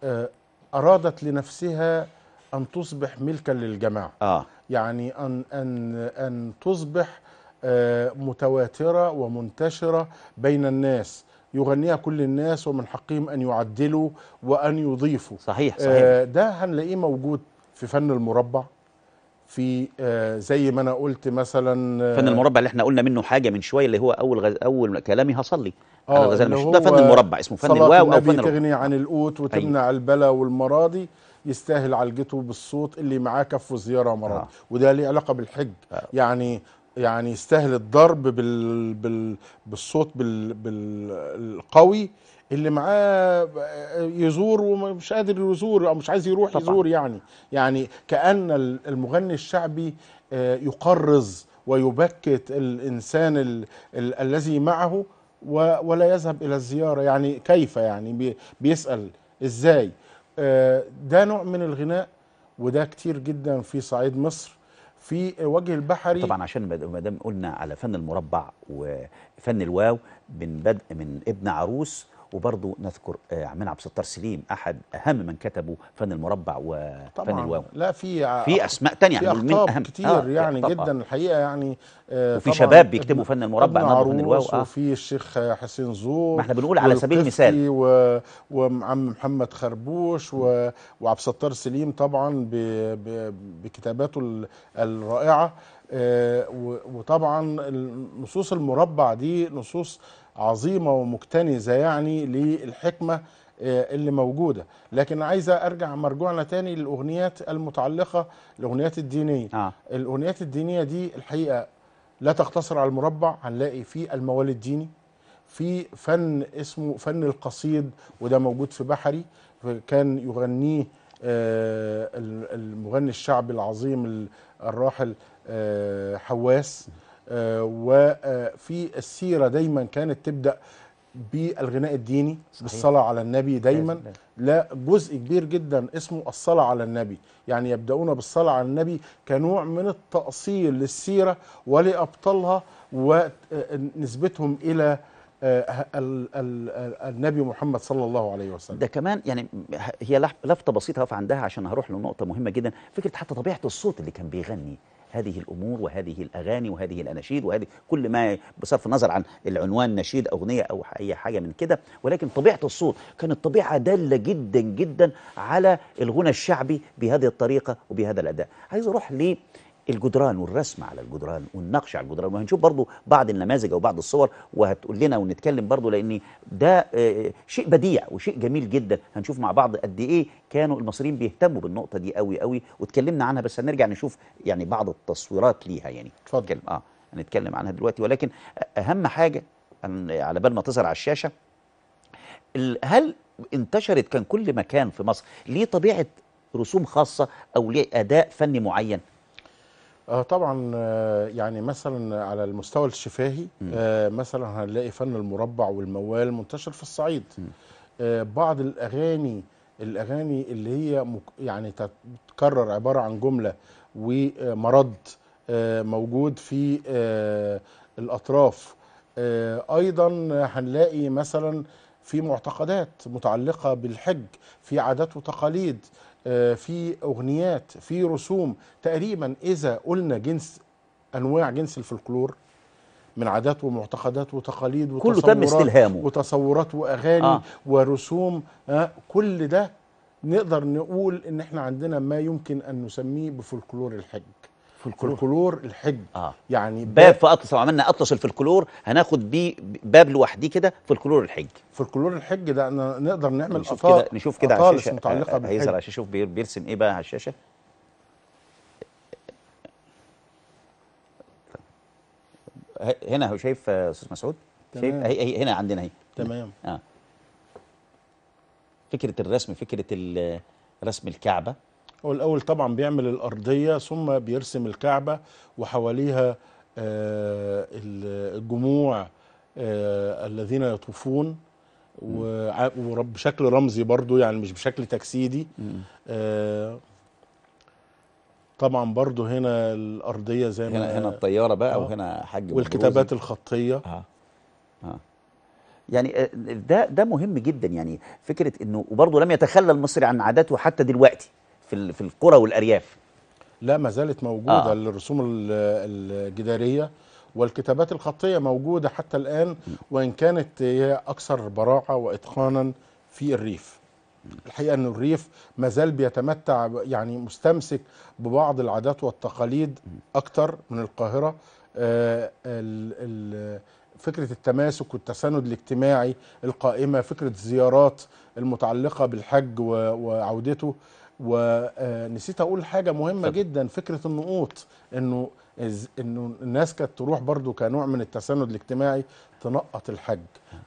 آه، أرادت لنفسها أن تصبح ملكا للجماعة آه. يعني أن, أن, أن تصبح آه، متواترة ومنتشرة بين الناس يغنيها كل الناس ومن حقهم أن يعدلوا وأن يضيفوا صحيح آه، صحيح ده هنلاقيه موجود في فن المربع في آه، زي ما انا قلت مثلا آه، فن المربع اللي احنا قلنا منه حاجه من شويه اللي هو اول غز... اول كلامي هصلي آه، انا غزال مش ده فن المربع اسمه فن الواو او فن تغني عن القوت أيوه. وتمنع أيوه. البلا والمراضي يستاهل عالجته بالصوت اللي معاه كف وزياره مرض آه. وده ليه علاقه بالحج آه. يعني يعني يستاهل الضرب بال... بال... بالصوت بال... بالقوي اللي معاه يزور ومش قادر يزور او مش عايز يروح طبعا. يزور يعني يعني كان المغني الشعبي آه، يقرز ويبكت الانسان ال ال الذي معه ولا يذهب الى الزياره يعني كيف يعني بيسال ازاي آه، ده نوع من الغناء وده كتير جدا في صعيد مصر في وجه البحري طبعا عشان ما دام قلنا على فن المربع وفن الواو من بدء من ابن عروس وبرضه نذكر آه، عمنا عبد الستار سليم احد اهم من كتبوا فن المربع وفن الواو لا في في اسماء تانية في يعني من اهم كتير آه يعني, يعني جدا الحقيقه يعني آه وفي شباب بيكتبوا فن المربع نظر فن الواو آه وفي الشيخ حسين زور ما احنا بنقول على سبيل المثال و... وعم محمد خربوش و... وعبد الستار سليم طبعا ب... ب... بكتاباته الرائعه آه، وطبعا النصوص المربع دي نصوص عظيمة ومكتنزة يعني للحكمة آه، اللي موجودة لكن عايزة أرجع مرجوعنا تاني للأغنيات المتعلقة الأغنيات الدينية آه. الأغنيات الدينية دي الحقيقة لا تقتصر على المربع هنلاقي في الموال الديني في فن اسمه فن القصيد وده موجود في بحري كان يغنيه آه، المغني الشعبي العظيم الراحل آه، حواس آه، وفي آه، السيره دايما كانت تبدا بالغناء الديني صحيح. بالصلاة على النبي دايما نعم. لا جزء كبير جدا اسمه الصلاة على النبي يعني يبدأون بالصلاة على النبي كنوع من التأصيل للسيرة ولأبطالها ونسبتهم إلى النبي محمد صلى الله عليه وسلم ده كمان يعني هي لفتة بسيطة هقف عندها عشان هروح لنقطة مهمة جدا فكرة حتى طبيعة الصوت اللي كان بيغني هذه الامور وهذه الاغاني وهذه الاناشيد وهذه كل ما بصرف النظر عن العنوان نشيد اغنيه او اي حاجه من كده ولكن طبيعه الصوت كانت طبيعه داله جدا جدا على الغنى الشعبي بهذه الطريقه وبهذا الاداء عايز اروح ليه الجدران والرسم على الجدران والنقش على الجدران وهنشوف برضو بعض النماذج او بعض الصور وهتقول لنا ونتكلم برضو لان ده آه، آه، شيء بديع وشيء جميل جدا هنشوف مع بعض قد ايه كانوا المصريين بيهتموا بالنقطه دي قوي قوي واتكلمنا عنها بس هنرجع نشوف يعني بعض التصويرات ليها يعني اتفضل اه هنتكلم عنها دلوقتي ولكن اهم حاجه على بال ما تظهر على الشاشه هل انتشرت كان كل مكان في مصر ليه طبيعه رسوم خاصه او ليه اداء فني معين اه طبعا آه، يعني مثلا على المستوى الشفاهي آه مثلا هنلاقي فن المربع والموال منتشر في الصعيد آه بعض الاغاني الاغاني اللي هي مك يعني تتكرر عباره عن جمله ومرد آه موجود في آه الاطراف آه ايضا هنلاقي مثلا في معتقدات متعلقه بالحج في عادات وتقاليد آه، في أغنيات في رسوم تقريبا إذا قلنا جنس أنواع جنس الفلكلور من عادات ومعتقدات وتقاليد وتصورات كله تم استلهامه وتصورات وأغاني آه. ورسوم آه كل ده نقدر نقول إن إحنا عندنا ما يمكن أن نسميه بفلكلور الحج فولكلور, فولكلور الحج آه. يعني باب, باب في اطلس لو عملنا اطلس الفلكلور هناخد بيه باب لوحديه كده الكلور الحج الكلور الحج ده أنا نقدر نعمل نشوف كده نشوف كده على الشاشه متعلقه آه، آه، بالحج هيزر عشان شوف بيرسم ايه بقى على الشاشه هنا هو شايف آه، استاذ مسعود شايف اهي اهي هنا عندنا اهي تمام اه فكره الرسم فكره رسم الكعبه هو الأول طبعا بيعمل الأرضية ثم بيرسم الكعبة وحواليها آه، الجموع آه، الذين يطوفون وبشكل رمزي برضو يعني مش بشكل تجسيدي آه، طبعا برضو هنا الأرضية زي ما هنا, هنا الطيارة بقى آه وهنا حاج والكتابات الخطية آه. آه. يعني ده ده مهم جدا يعني فكره انه وبرضه لم يتخلى المصري عن عاداته حتى دلوقتي في في القرى والارياف لا ما زالت موجوده آه. الرسوم الجداريه والكتابات الخطيه موجوده حتى الان وان كانت هي اكثر براعه واتقانا في الريف الحقيقه ان الريف ما زال بيتمتع يعني مستمسك ببعض العادات والتقاليد اكثر من القاهره آه، فكرة التماسك والتساند الاجتماعي القائمة فكرة الزيارات المتعلقة بالحج وعودته ونسيت اقول حاجه مهمه طب. جدا فكره النقوط انه انه الناس كانت تروح برضو كنوع من التسند الاجتماعي تنقط الحج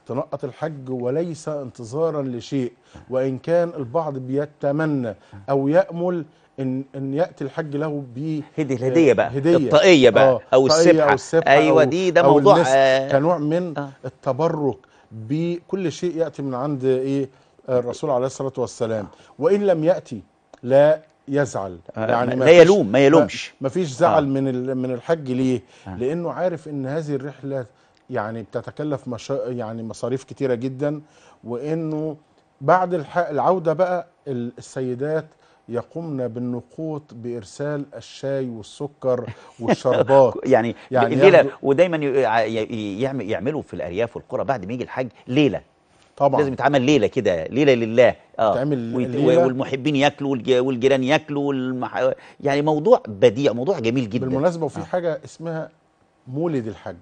تنقط الحج وليس انتظارا لشيء وان كان البعض بيتمنى او يامل ان ان ياتي الحج له ب هديه الهديه بقى هديه الطاقيه بقى آه او السبحه او السبحه ايوه دي ده موضوع آه كنوع من آه التبرك بكل شيء ياتي من عند ايه الرسول عليه الصلاه والسلام وان لم ياتي لا يزعل آه، يعني لا يلوم ما يلومش ما فيش زعل آه. من من الحج ليه آه. لانه عارف ان هذه الرحله يعني بتتكلف مشا... يعني مصاريف كتيره جدا وانه بعد الح... العوده بقى السيدات يقمن بالنقوط بارسال الشاي والسكر [LAUGHS] والشربات يعني, يعني الليله ياخدو... ودايما يعملوا في الارياف والقرى بعد ما يجي الحج ليله طبعا لازم يتعمل ليله كده ليله لله اه ليلة والمحبين ياكلوا والجيران ياكلوا والمح... يعني موضوع بديع موضوع جميل جدا بالمناسبه وفي آه. حاجه اسمها مولد الحج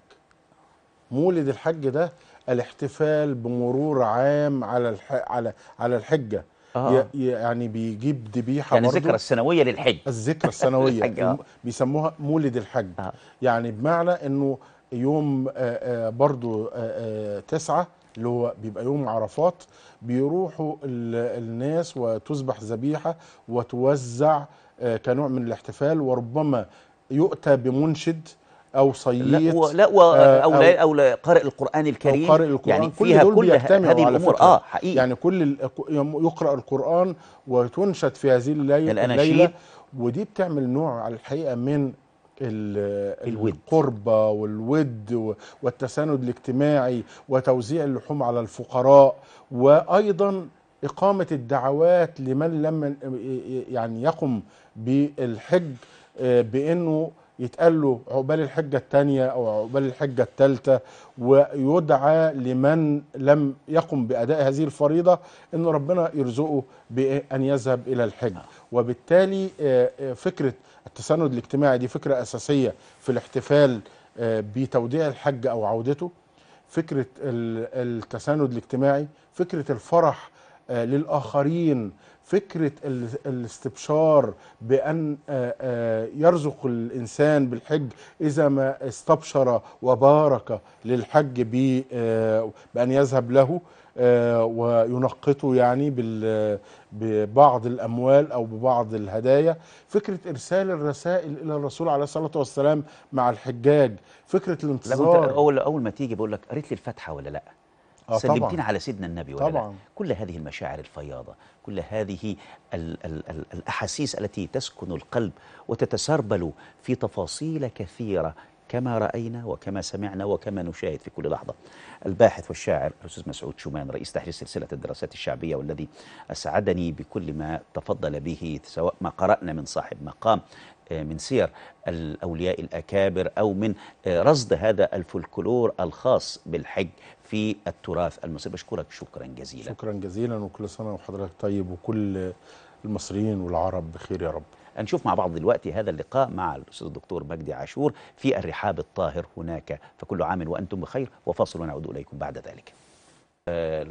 مولد الحج ده الاحتفال بمرور عام على الح... على على الحجه آه. يعني بيجيب ذبيحه يعني الذكرى السنويه للحج الذكرى السنويه [LAUGHS] آه. بيسموها مولد الحج آه. يعني بمعنى انه يوم آآ آه، آآ آه، برضو آآ آه، تسعة اللي هو بيبقى يوم عرفات بيروحوا الناس وتذبح ذبيحه وتوزع آه، كنوع من الاحتفال وربما يؤتى بمنشد او صيد لا, لا و أو, آه، أو, او او لا قاري القران الكريم أو قارئ القرآن يعني كل فيها دول كل هذه فكرة. اه حقيقي يعني كل يقرا القران وتنشد في هذه الليله الاناشيد ودي بتعمل نوع على الحقيقه من الود القربة والود والتساند الاجتماعي وتوزيع اللحوم على الفقراء وأيضا إقامة الدعوات لمن لم يعني يقم بالحج آه، بأنه يتقال له عقبال الحجة الثانية أو عقبال الحجة الثالثة ويدعى لمن لم يقم بأداء هذه الفريضة أن ربنا يرزقه بأن يذهب إلى الحج وبالتالي آه، آه، فكرة التسند الاجتماعي دي فكرة أساسية في الاحتفال آه، بتوديع الحج أو عودته فكرة التساند الاجتماعي فكرة الفرح للآخرين فكرة الاستبشار بأن آه، آه، يرزق الإنسان بالحج إذا ما استبشر وبارك للحج آه، بأن يذهب له وينقطه يعني ببعض الأموال أو ببعض الهدايا فكرة إرسال الرسائل إلى الرسول عليه الصلاة والسلام مع الحجاج فكرة الانتظار أول, أول ما تيجي بقول لك قريت لي الفاتحة ولا لأ آه سلمتين على سيدنا النبي ولا طبعا. لا؟ كل هذه المشاعر الفياضة كل هذه الـ الـ الـ الأحاسيس التي تسكن القلب وتتسربل في تفاصيل كثيرة كما رأينا وكما سمعنا وكما نشاهد في كل لحظة الباحث والشاعر الأستاذ مسعود شومان رئيس تحرير سلسلة الدراسات الشعبية والذي أسعدني بكل ما تفضل به سواء ما قرأنا من صاحب مقام آه، من سير الأولياء الأكابر أو من آه، رصد هذا الفولكلور الخاص بالحج في التراث المصري بشكرك شكرا جزيلا شكرا جزيلا وكل سنة وحضرتك طيب وكل المصريين والعرب بخير يا رب هنشوف مع بعض دلوقتي هذا اللقاء مع الأستاذ الدكتور مجدي عاشور في الرحاب الطاهر هناك فكل عام وأنتم بخير وفاصل ونعود إليكم بعد ذلك آه،